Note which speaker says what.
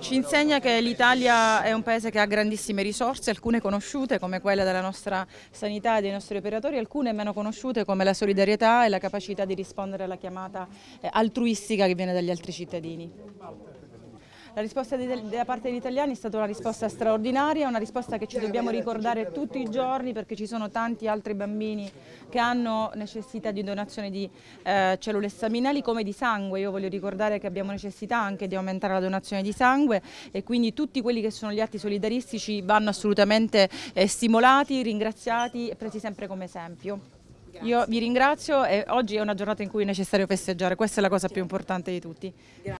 Speaker 1: Ci insegna che l'Italia è un paese che ha grandissime risorse, alcune conosciute come quella della nostra sanità e dei nostri operatori, alcune meno conosciute come la solidarietà e la capacità di rispondere alla chiamata eh, altruistica che viene dagli altri cittadini. La risposta da parte degli italiani è stata una risposta straordinaria, una risposta che ci dobbiamo ricordare tutti i giorni perché ci sono tanti altri bambini che hanno necessità di donazione di eh, cellule staminali come di sangue. Io voglio ricordare che abbiamo necessità anche di aumentare la donazione di sangue e quindi tutti quelli che sono gli atti solidaristici vanno assolutamente eh, stimolati, ringraziati e presi sempre come esempio. Grazie. Io vi ringrazio e oggi è una giornata in cui è necessario festeggiare, questa è la cosa più importante di tutti. Grazie.